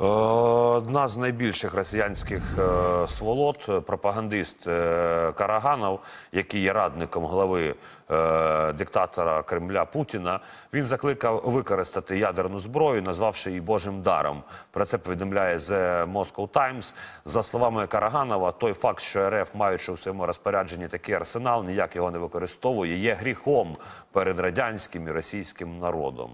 Е, одна з найбільших росіянських е, сволот, е, пропагандист Караганов, який є радником голови диктатора Кремля Путіна, він закликав використати ядерну зброю, назвавши її Божим даром. Про це повідомляє The Moscow Times. За словами Караганова, той факт, що РФ, маючи у своєму розпорядженні такий арсенал, ніяк його не використовує, є гріхом перед радянським і російським народом.